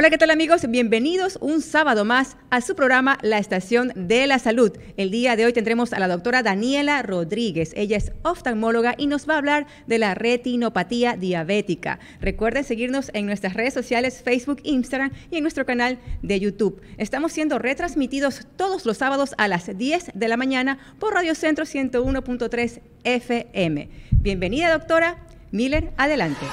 Hola, ¿qué tal amigos? Bienvenidos un sábado más a su programa La Estación de la Salud. El día de hoy tendremos a la doctora Daniela Rodríguez. Ella es oftalmóloga y nos va a hablar de la retinopatía diabética. Recuerden seguirnos en nuestras redes sociales Facebook, Instagram y en nuestro canal de YouTube. Estamos siendo retransmitidos todos los sábados a las 10 de la mañana por Radio Centro 101.3 FM. Bienvenida doctora Miller, adelante.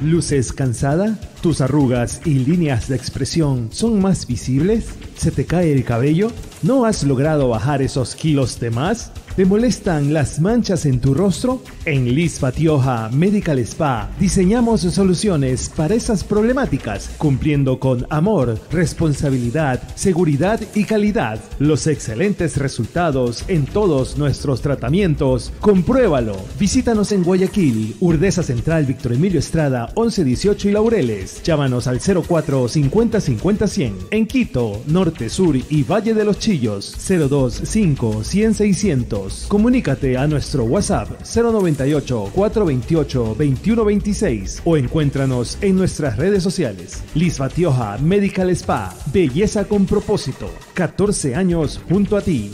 ¿Luces cansada? ¿Tus arrugas y líneas de expresión son más visibles? ¿Se te cae el cabello? ¿No has logrado bajar esos kilos de más? ¿Te molestan las manchas en tu rostro? En Liz Fatioja Medical Spa diseñamos soluciones para esas problemáticas, cumpliendo con amor, responsabilidad, seguridad y calidad los excelentes resultados en todos nuestros tratamientos. Compruébalo. Visítanos en Guayaquil, Urdesa Central Víctor Emilio Estrada, 1118 y Laureles. Llámanos al 04 50 50 100. En Quito, Norte, Sur y Valle de los Chillos, 025 100 Comunícate a nuestro WhatsApp 098 428 2126 o encuéntranos en nuestras redes sociales. Lisba Tioja Medical Spa, belleza con propósito. 14 años junto a ti.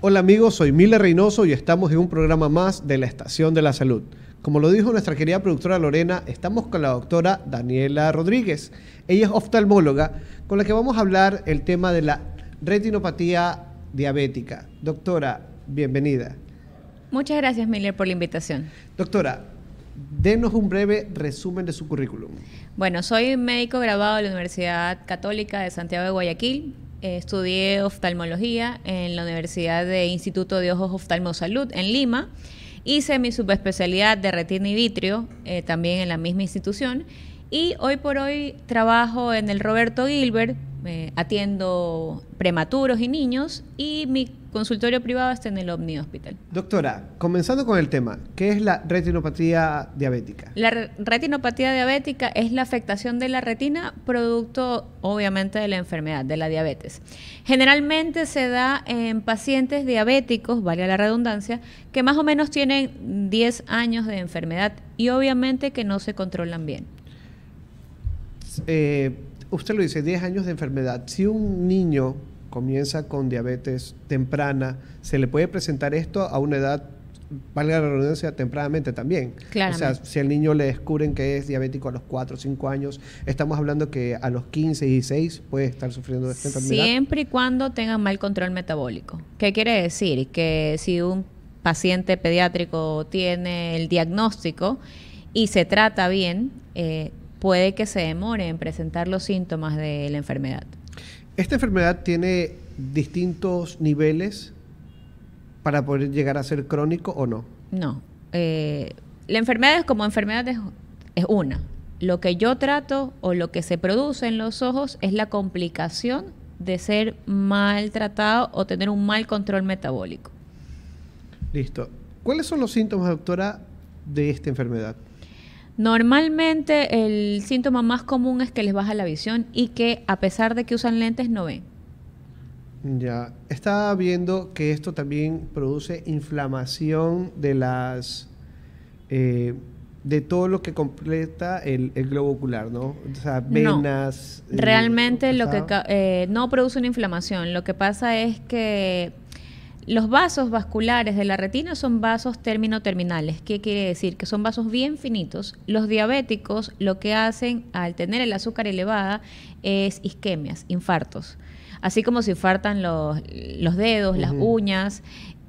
Hola amigos, soy Mila Reynoso y estamos en un programa más de la Estación de la Salud. Como lo dijo nuestra querida productora Lorena, estamos con la doctora Daniela Rodríguez. Ella es oftalmóloga, con la que vamos a hablar el tema de la retinopatía diabética. Doctora, bienvenida. Muchas gracias, Miller, por la invitación. Doctora, denos un breve resumen de su currículum. Bueno, soy médico graduado de la Universidad Católica de Santiago de Guayaquil. Eh, estudié oftalmología en la Universidad de Instituto de Ojos Oftalmosalud en Lima. Hice mi subespecialidad de retina y vitrio eh, también en la misma institución. Y hoy por hoy trabajo en el Roberto Gilbert eh, atiendo prematuros y niños y mi consultorio privado está en el Omni Hospital. Doctora, comenzando con el tema, ¿qué es la retinopatía diabética? La retinopatía diabética es la afectación de la retina producto obviamente de la enfermedad, de la diabetes. Generalmente se da en pacientes diabéticos, vale la redundancia, que más o menos tienen 10 años de enfermedad y obviamente que no se controlan bien. Eh, usted lo dice, 10 años de enfermedad. Si un niño comienza con diabetes temprana, ¿se le puede presentar esto a una edad, valga la redundancia, tempranamente también? Claro. O sea, si al niño le descubren que es diabético a los 4 o 5 años, estamos hablando que a los 15 y 6 puede estar sufriendo de esta enfermedad. Siempre y cuando tenga mal control metabólico. ¿Qué quiere decir? Que si un paciente pediátrico tiene el diagnóstico y se trata bien, eh, puede que se demore en presentar los síntomas de la enfermedad. Esta enfermedad tiene distintos niveles para poder llegar a ser crónico o no. No. Eh, la enfermedad es como enfermedad es, es una. Lo que yo trato o lo que se produce en los ojos es la complicación de ser maltratado o tener un mal control metabólico. Listo. ¿Cuáles son los síntomas, doctora, de esta enfermedad? Normalmente el síntoma más común es que les baja la visión y que a pesar de que usan lentes no ven. Ya, estaba viendo que esto también produce inflamación de las... Eh, de todo lo que completa el, globo ocular, ¿no? O sea, venas. No, eh, realmente lo que eh, no produce una inflamación. Lo que pasa es que los vasos vasculares de la retina son vasos término-terminales, ¿Qué quiere decir? Que son vasos bien finitos. Los diabéticos lo que hacen al tener el azúcar elevada es isquemias, infartos. Así como se infartan los, dedos, las uñas,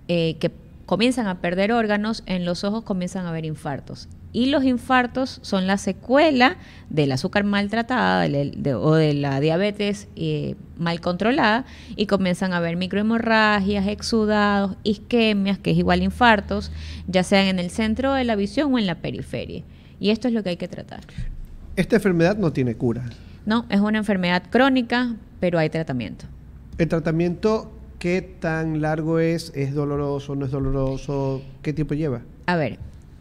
eh, que comienzan a perder órganos, en los ojos comienzan a haber infartos y los infartos son la secuela del azúcar maltratada o de la diabetes eh, mal controlada y comienzan a haber microhemorragias, exudados, isquemias, que es igual infartos, ya sean en el centro de la visión o en la periferia. Y esto es lo que hay que tratar. Esta enfermedad no tiene cura. No, es una enfermedad crónica, pero hay tratamiento. El tratamiento ¿qué tan largo es? ¿Es doloroso? ¿No es doloroso? ¿Qué tiempo lleva? A ver,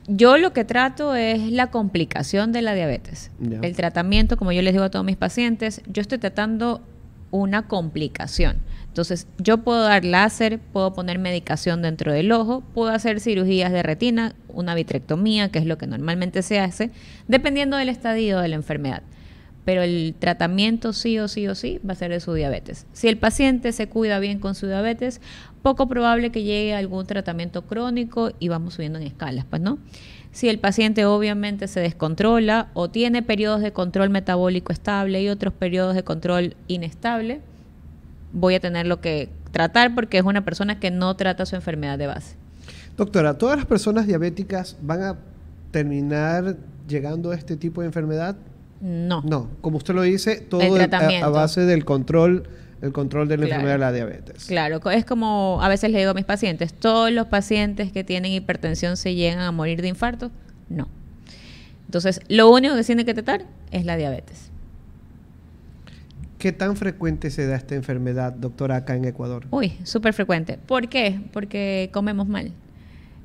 yo lo que trato es la complicación de la diabetes. El tratamiento, como yo les digo a todos mis pacientes, yo estoy tratando una complicación. Entonces, yo puedo dar láser, puedo poner medicación dentro del ojo, puedo hacer cirugías de retina, una vitrectomía, que es lo que normalmente se hace, dependiendo del estadio de la enfermedad. Pero el tratamiento sí o sí o sí va a ser de su diabetes. Si el paciente se cuida bien con su diabetes, poco probable que llegue a algún tratamiento crónico y vamos subiendo en escalas, pues, ¿no? Si el paciente obviamente se descontrola o tiene periodos de control metabólico estable y otros periodos de control inestable, voy a tener lo que tratar porque es una persona que no trata su enfermedad de base. Doctora, ¿todas las personas diabéticas van a terminar llegando a este tipo de enfermedad? No. No, como usted lo dice, todo a base del control el control de la enfermedad de la diabetes. Claro, es como a veces le digo a mis pacientes, todos los pacientes que tienen hipertensión se llegan a morir de infarto, no. Entonces, lo único que tiene que tratar es la diabetes. ¿Qué tan frecuente se da esta enfermedad, doctora, acá en Ecuador? Uy, súper frecuente. ¿Por qué? Porque comemos mal.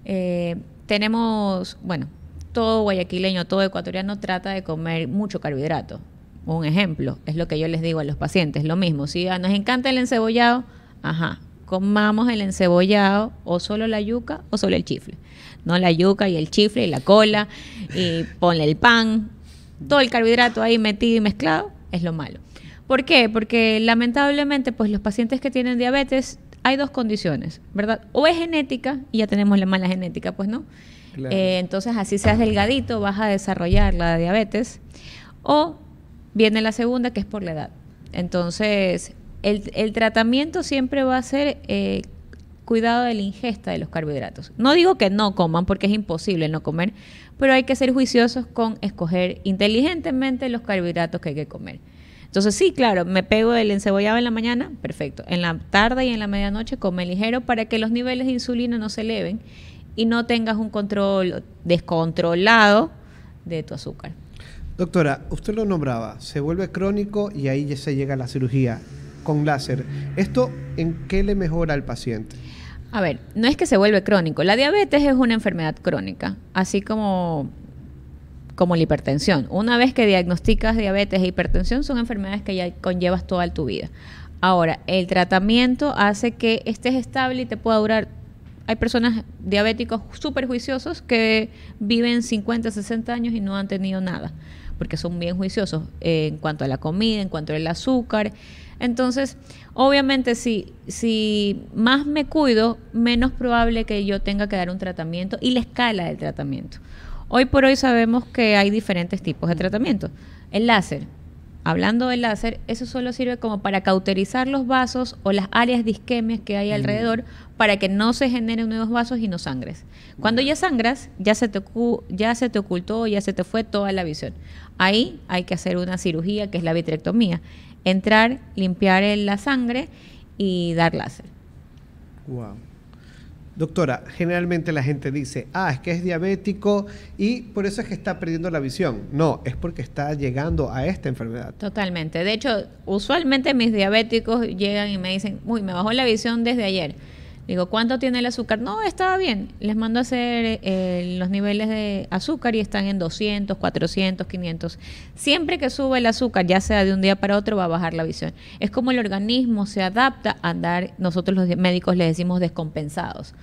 Eh, tenemos, bueno, todo guayaquileño, todo ecuatoriano trata de comer mucho carbohidrato. Un ejemplo, es lo que yo les digo a los pacientes, lo mismo, si nos encanta el encebollado, ajá, comamos el encebollado o solo la yuca o solo el chifle. No la yuca y el chifle y la cola y ponle el pan, todo el carbohidrato ahí metido y mezclado es lo malo. ¿Por qué? Porque lamentablemente pues los pacientes que tienen diabetes hay dos condiciones, ¿verdad? O es genética y ya tenemos la mala genética, pues no. Eh, entonces así seas delgadito vas a desarrollar la diabetes o Viene la segunda, que es por la edad. Entonces, el, tratamiento siempre va a ser eh, cuidado de la ingesta de los carbohidratos. No digo que no coman, porque es imposible no comer, pero hay que ser juiciosos con escoger inteligentemente los carbohidratos que hay que comer. Entonces, sí, claro, me pego el encebollado en la mañana, perfecto. En la tarde y en la medianoche come ligero para que los niveles de insulina no se eleven y no tengas un control descontrolado de tu azúcar. Doctora, usted lo nombraba, se vuelve crónico y ahí ya se llega a la cirugía con láser. ¿Esto en qué le mejora al paciente? A ver, no es que se vuelve crónico. La diabetes es una enfermedad crónica, así como, como la hipertensión. Una vez que diagnosticas diabetes e hipertensión, son enfermedades que ya conllevas toda tu vida. Ahora, el tratamiento hace que estés estable y te pueda durar. Hay personas diabéticos súper juiciosos que viven 50, 60 años y no han tenido nada porque son bien juiciosos en cuanto a la comida, en cuanto al azúcar. Entonces, obviamente, si, si más me cuido, menos probable que yo tenga que dar un tratamiento y la escala del tratamiento. Hoy por hoy sabemos que hay diferentes tipos de tratamiento. El láser, hablando del láser, eso solo sirve como para cauterizar los vasos o las áreas disquemias que hay mm. alrededor para que no se generen nuevos vasos y no sangres. Cuando ya sangras, ya se te, ocultó, ya se te fue toda la visión. Ahí hay que hacer una cirugía que es la vitrectomía. Entrar, limpiar la sangre y dar láser. Doctora, generalmente la gente dice, ah, es que es diabético y por eso es que está perdiendo la visión. No, es porque está llegando a esta enfermedad. Totalmente. De hecho, usualmente mis diabéticos llegan y me dicen, uy, me bajó la visión desde ayer Digo, ¿cuánto tiene el azúcar? No, estaba bien. Les mando a hacer eh, los niveles de azúcar y están en 200, 400, 500. Siempre que sube el azúcar, ya sea de un día para otro, va a bajar la visión. Es como el organismo se adapta a andar, nosotros los médicos le decimos descompensados.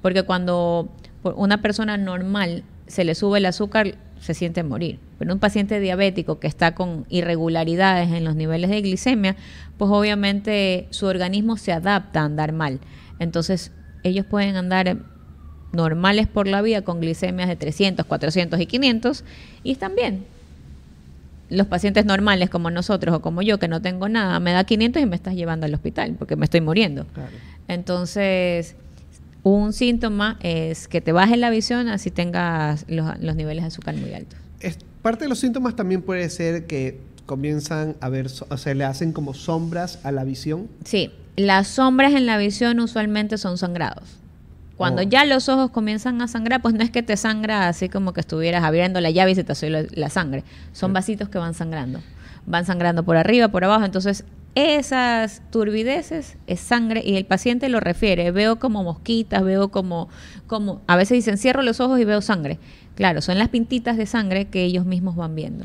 Porque cuando una persona normal se le sube el azúcar, se siente morir. Pero un paciente diabético que está con irregularidades en los niveles de glicemia, pues obviamente su organismo se adapta a andar mal. Entonces, ellos pueden andar normales por la vida con glicemias de 300, 400 y 500 y están bien. Los pacientes normales como nosotros o como yo que no tengo nada, me da 500 y me estás llevando al hospital porque me estoy muriendo. Entonces, un síntoma es que te baje la visión así tengas los, niveles de azúcar muy altos. Es, parte de los síntomas también puede ser que comienzan a ver, o sea, le hacen como sombras a la visión. Sí, las sombras en la visión usualmente son sangrados. Cuando oh. ya los ojos comienzan a sangrar, pues no es que te sangra así como que estuvieras abriendo la llave y se te sale la sangre. Son vasitos que van sangrando. Van sangrando por arriba, por abajo. Entonces, esas turbideces es sangre y el paciente lo refiere. Veo como mosquitas, veo como, como, a veces dicen cierro los ojos y veo sangre. Claro, son las pintitas de sangre que ellos mismos van viendo.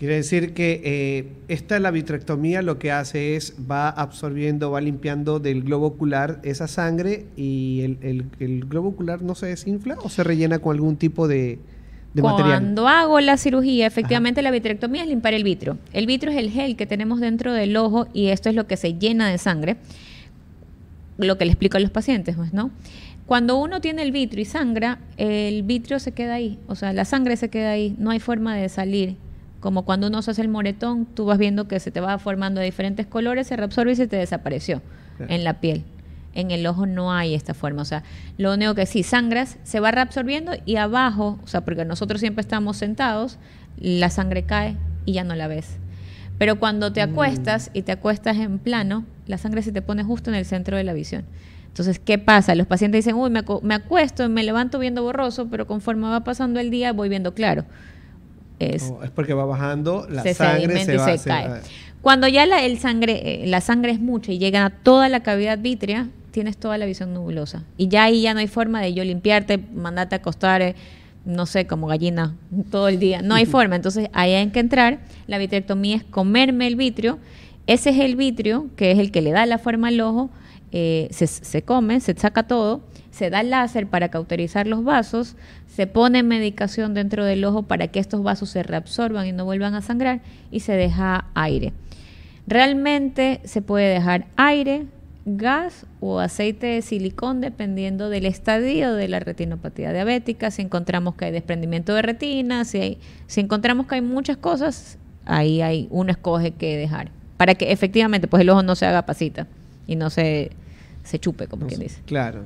Quiere decir que eh, esta la vitrectomía lo que hace es va absorbiendo, va limpiando del globo ocular esa sangre y el, globo ocular no se desinfla o se rellena con algún tipo de, material. Cuando hago la cirugía, efectivamente la vitrectomía es limpar el vitro. El vitro es el gel que tenemos dentro del ojo y esto es lo que se llena de sangre. Lo que le explico a los pacientes, pues, ¿no? Cuando uno tiene el vitro y sangra, el vitrio se queda ahí, o sea, la sangre se queda ahí, no hay forma de salir como cuando uno se hace el moretón, tú vas viendo que se te va formando de diferentes colores, se reabsorbe y se te desapareció en la piel. En el ojo no hay esta forma, o sea, lo único que sí, sangras, se va reabsorbiendo y abajo, o sea, porque nosotros siempre estamos sentados, la sangre cae y ya no la ves. Pero cuando te mm. acuestas y te acuestas en plano, la sangre se te pone justo en el centro de la visión. Entonces, ¿qué pasa? Los pacientes dicen, uy, me, acuesto, me levanto viendo borroso, pero conforme va pasando el día voy viendo claro. Oh, es... porque va bajando la sangre, se, va, eh. Cuando ya la, el sangre, eh, la sangre es mucha y llega a toda la cavidad vítrea, tienes toda la visión nubulosa. Y ya ahí ya no hay forma de yo limpiarte, mandarte a acostar, eh, no sé, como gallina todo el día. No hay forma. Entonces ahí hay que entrar. La vitrectomía es comerme el vitrio. Ese es el vitrio, que es el que le da la forma al ojo. se, se come, se saca todo se da láser para cauterizar los vasos, se pone medicación dentro del ojo para que estos vasos se reabsorban y no vuelvan a sangrar y se deja aire. Realmente se puede dejar aire, gas o aceite de silicón dependiendo del estadio de la retinopatía diabética. Si encontramos que hay desprendimiento de retina, si, hay, si encontramos que hay muchas cosas, ahí hay, uno escoge que dejar. Para que efectivamente pues el ojo no se haga pasita y no se, se chupe, como quien dice. Claro.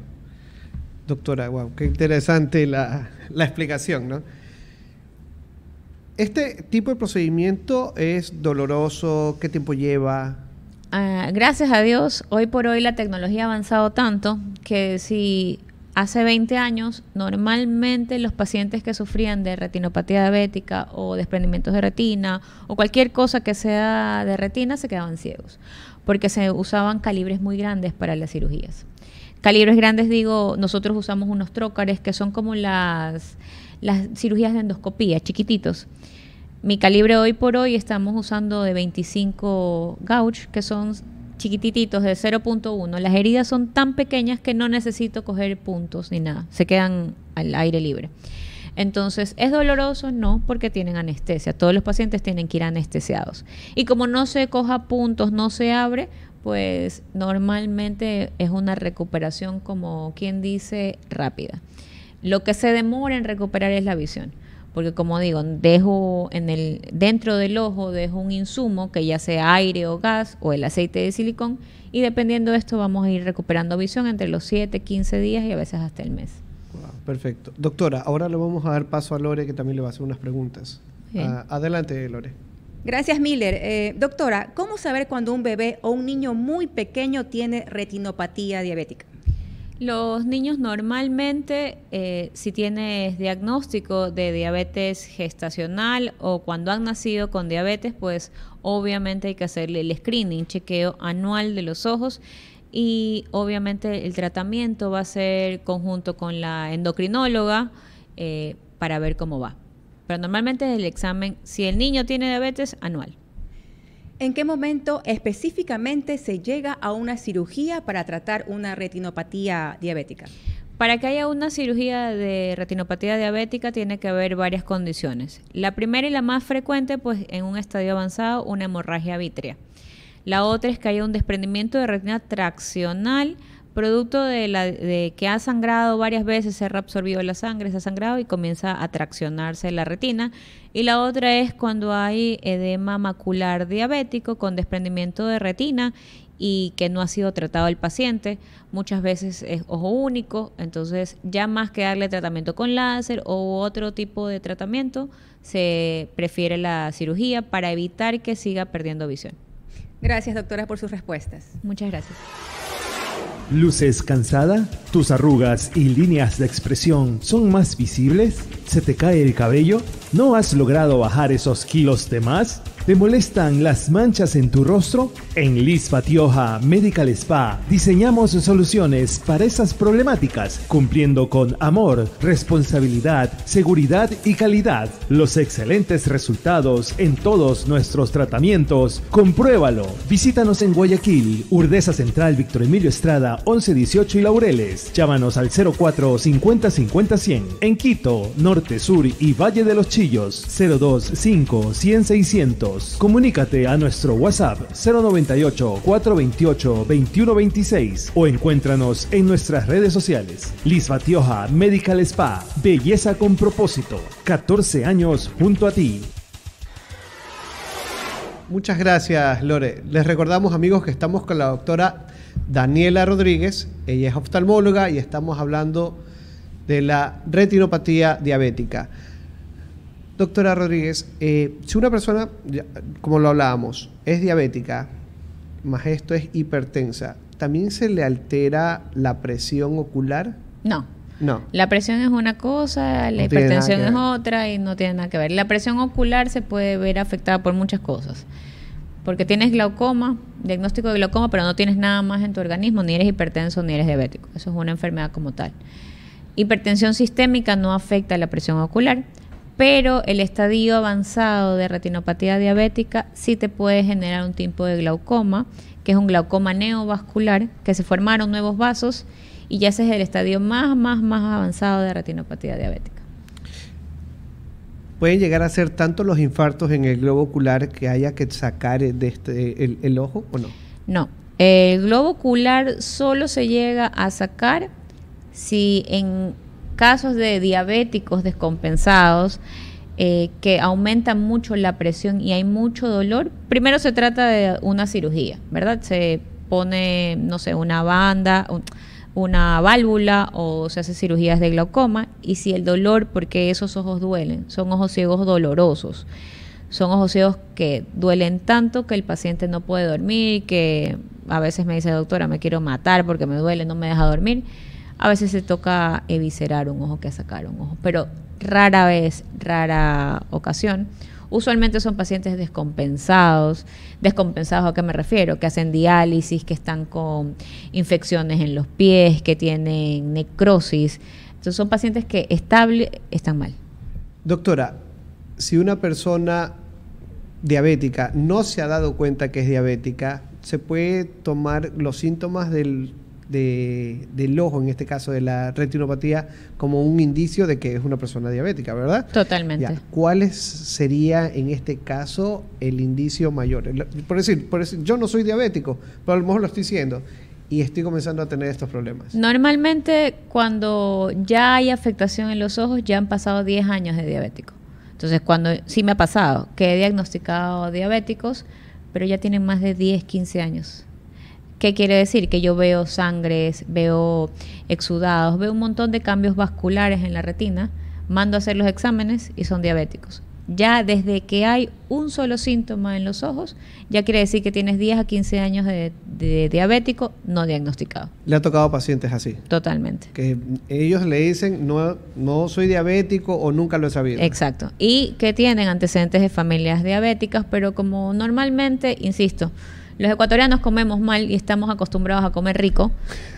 Doctora, wow, qué interesante la, explicación, ¿no? ¿Este tipo de procedimiento es doloroso? ¿Qué tiempo lleva? Ah, gracias a Dios, hoy por hoy la tecnología ha avanzado tanto que si hace 20 años normalmente los pacientes que sufrían de retinopatía diabética o desprendimientos de retina o cualquier cosa que sea de retina se quedaban ciegos porque se usaban calibres muy grandes para las cirugías. Calibres grandes, digo, nosotros usamos unos trócares que son como las, las cirugías de endoscopía, chiquititos. Mi calibre hoy por hoy estamos usando de 25 gauge, que son chiquititos de 0.1. Las heridas son tan pequeñas que no necesito coger puntos ni nada, se quedan al aire libre. Entonces, ¿es doloroso? No, porque tienen anestesia. Todos los pacientes tienen que ir anestesiados. Y como no se coja puntos, no se abre, pues normalmente es una recuperación como quien dice rápida. Lo que se demora en recuperar es la visión, porque como digo, dejo en el dentro del ojo dejo un insumo que ya sea aire o gas o el aceite de silicón y dependiendo de esto vamos a ir recuperando visión entre los 7, 15 días y a veces hasta el mes. perfecto. Doctora, ahora le vamos a dar paso a Lore que también le va a hacer unas preguntas. Ah, adelante, Lore. Gracias, Miller. Eh, doctora, ¿cómo saber cuando un bebé o un niño muy pequeño tiene retinopatía diabética? Los niños normalmente, eh, si tienes diagnóstico de diabetes gestacional o cuando han nacido con diabetes, pues obviamente hay que hacerle el screening, chequeo anual de los ojos y obviamente el tratamiento va a ser conjunto con la endocrinóloga eh, para ver cómo va. Pero normalmente es el examen, si el niño tiene diabetes, anual. ¿En qué momento específicamente se llega a una cirugía para tratar una retinopatía diabética? Para que haya una cirugía de retinopatía diabética tiene que haber varias condiciones. La primera y la más frecuente, pues en un estadio avanzado, una hemorragia vítrea. La otra es que haya un desprendimiento de retina traccional producto de, que ha sangrado varias veces, se ha reabsorbido la sangre, se ha sangrado y comienza a traccionarse la retina. Y la otra es cuando hay edema macular diabético con desprendimiento de retina y que no ha sido tratado el paciente. Muchas veces es ojo único, entonces ya más que darle tratamiento con láser o otro tipo de tratamiento, se prefiere la cirugía para evitar que siga perdiendo visión. Gracias, doctora, por sus respuestas. Muchas gracias. ¿Luces cansada? ¿Tus arrugas y líneas de expresión son más visibles? ¿Se te cae el cabello? ¿No has logrado bajar esos kilos de más? ¿Te molestan las manchas en tu rostro? En Liz Fatioja Medical Spa diseñamos soluciones para esas problemáticas, cumpliendo con amor, responsabilidad, seguridad y calidad. Los excelentes resultados en todos nuestros tratamientos. Compruébalo. Visítanos en Guayaquil, Urdesa Central Víctor Emilio Estrada, 1118 y Laureles. Llámanos al 04 50 50 100. En Quito, Norte, Sur y Valle de los Chillos, 025 100 Comunícate a nuestro WhatsApp 098-428-2126 o encuéntranos en nuestras redes sociales. Liz Batioja Medical Spa, Belleza con propósito, 14 años junto a ti. Muchas gracias, Lore. Les recordamos, amigos, que estamos con la doctora Daniela Rodríguez. Ella es oftalmóloga y estamos hablando de la retinopatía diabética. Doctora Rodríguez, eh, si una persona, como lo hablábamos, es diabética, más esto es hipertensa, ¿también se le altera la presión ocular? No. No. La presión es una cosa, la hipertensión es otra y no tiene nada que ver. La presión ocular se puede ver afectada por muchas cosas. Porque tienes glaucoma, diagnóstico de glaucoma, pero no tienes nada más en tu organismo, ni eres hipertenso ni eres diabético. Eso es una enfermedad como tal. Hipertensión sistémica no afecta la presión ocular pero el estadio avanzado de retinopatía diabética sí te puede generar un tipo de glaucoma, que es un glaucoma neovascular, que se formaron nuevos vasos y ya ese es el estadio más, más, más avanzado de retinopatía diabética. Pueden llegar a ser tanto los infartos en el globo ocular que haya que sacar de este, el ojo o no? No, el globo ocular solo se llega a sacar si en casos de diabéticos descompensados eh, que aumentan mucho la presión y hay mucho dolor, primero se trata de una cirugía, ¿verdad? Se pone, no sé, una banda, una válvula o se hace cirugías de glaucoma y si el dolor, porque esos ojos duelen, son ojos ciegos dolorosos. Son ojos ciegos que duelen tanto que el paciente no puede dormir, que a veces me dice, doctora, me quiero matar porque me duele, no me deja dormir a veces se toca eviscerar un ojo que sacar un ojo, pero rara vez, rara ocasión. Usualmente son pacientes descompensados. ¿Descompensados a qué me refiero? Que hacen diálisis, que están con infecciones en los pies, que tienen necrosis. Entonces son pacientes que estable están mal. Doctora, si una persona diabética no se ha dado cuenta que es diabética, ¿se puede tomar los síntomas del del ojo, en este caso de la retinopatía, como un indicio de que es una persona diabética, ¿verdad? Totalmente. ¿Cuál sería en este caso el indicio mayor? Por decir, por decir, yo no soy diabético, pero a lo mejor lo estoy diciendo y estoy comenzando a tener estos problemas. Normalmente cuando ya hay afectación en los ojos, ya han pasado 10 años de diabético. Entonces, cuando sí me ha pasado que he diagnosticado diabéticos, pero ya tienen más de 10, 15 años. ¿Qué quiere decir? Que yo veo sangres, veo exudados, veo un montón de cambios vasculares en la retina, mando a hacer los exámenes y son diabéticos. Ya desde que hay un solo síntoma en los ojos, ya quiere decir que tienes 10 a 15 años de, diabético no diagnosticado. Le ha tocado pacientes así. Totalmente. Que ellos le dicen, no, no soy diabético o nunca lo he sabido. Exacto. Y que tienen antecedentes de familias diabéticas, pero como normalmente, insisto, los ecuatorianos comemos mal y estamos acostumbrados a comer rico.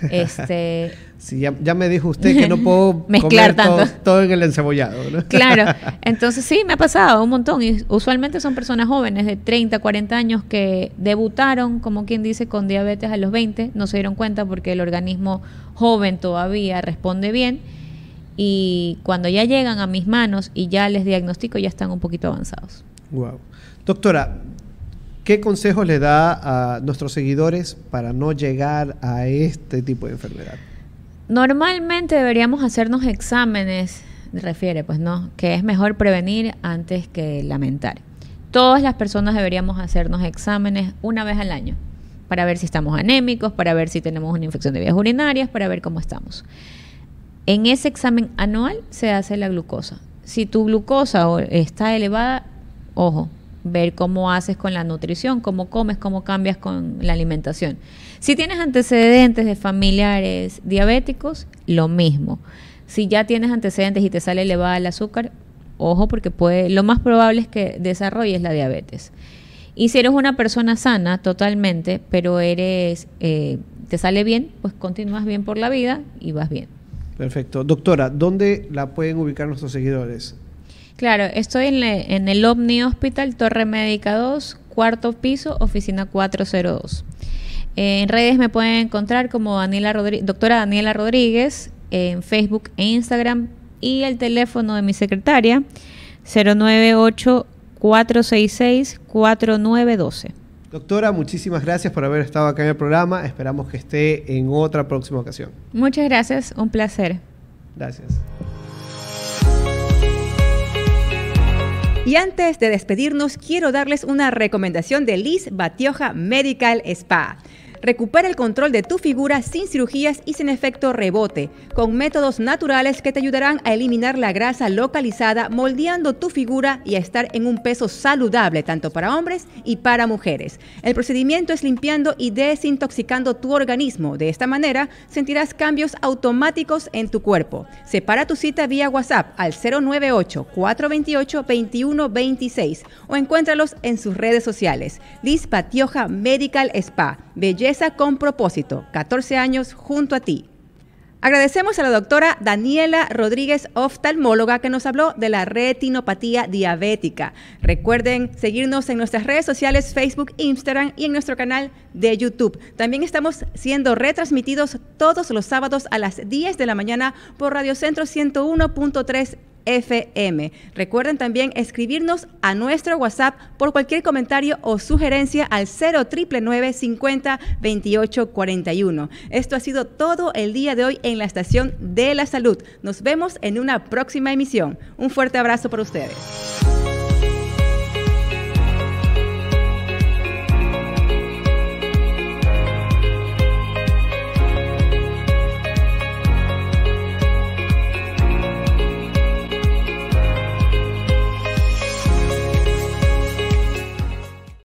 Este, sí, ya, me dijo usted que no puedo mezclar comer tanto. Todo, todo, en el encebollado. claro, entonces sí, me ha pasado un montón. Y usualmente son personas jóvenes de 30, 40 años que debutaron, como quien dice, con diabetes a los 20. No se dieron cuenta porque el organismo joven todavía responde bien. Y cuando ya llegan a mis manos y ya les diagnostico, ya están un poquito avanzados. Wow. Doctora, ¿Qué consejos le da a nuestros seguidores para no llegar a este tipo de enfermedad? Normalmente deberíamos hacernos exámenes, refiere, pues no, que es mejor prevenir antes que lamentar. Todas las personas deberíamos hacernos exámenes una vez al año para ver si estamos anémicos, para ver si tenemos una infección de vías urinarias, para ver cómo estamos. En ese examen anual se hace la glucosa. Si tu glucosa está elevada, ojo, ver cómo haces con la nutrición, cómo comes, cómo cambias con la alimentación. Si tienes antecedentes de familiares diabéticos, lo mismo. Si ya tienes antecedentes y te sale elevada el azúcar, ojo porque puede, lo más probable es que desarrolles la diabetes. Y si eres una persona sana totalmente, pero eres, eh, te sale bien, pues continúas bien por la vida y vas bien. Perfecto. Doctora, ¿dónde la pueden ubicar nuestros seguidores? Claro, estoy en, el Omni Hospital, Torre Médica 2, cuarto piso, oficina 402. Eh, en redes me pueden encontrar como Daniela doctora Daniela Rodríguez, en Facebook e Instagram, y el teléfono de mi secretaria, 098-466-4912. Doctora, muchísimas gracias por haber estado acá en el programa. Esperamos que esté en otra próxima ocasión. Muchas gracias, un placer. Gracias. Y antes de despedirnos, quiero darles una recomendación de Liz Batioja Medical Spa. Recupera el control de tu figura sin cirugías y sin efecto rebote, con métodos naturales que te ayudarán a eliminar la grasa localizada, moldeando tu figura y a estar en un peso saludable tanto para hombres y para mujeres. El procedimiento es limpiando y desintoxicando tu organismo. De esta manera sentirás cambios automáticos en tu cuerpo. Separa tu cita vía WhatsApp al 098-428-2126 o encuéntralos en sus redes sociales. Liz Medical Spa, Belleza con propósito, 14 años junto a ti. Agradecemos a la doctora Daniela Rodríguez, oftalmóloga, que nos habló de la retinopatía diabética. Recuerden seguirnos en nuestras redes sociales, Facebook, Instagram y en nuestro canal de YouTube. También estamos siendo retransmitidos todos los sábados a las 10 de la mañana por Radiocentro Centro 101.3 FM. Recuerden también escribirnos a nuestro WhatsApp por cualquier comentario o sugerencia al 0999 50 28 41. Esto ha sido todo el día de hoy en la Estación de la Salud. Nos vemos en una próxima emisión. Un fuerte abrazo para ustedes.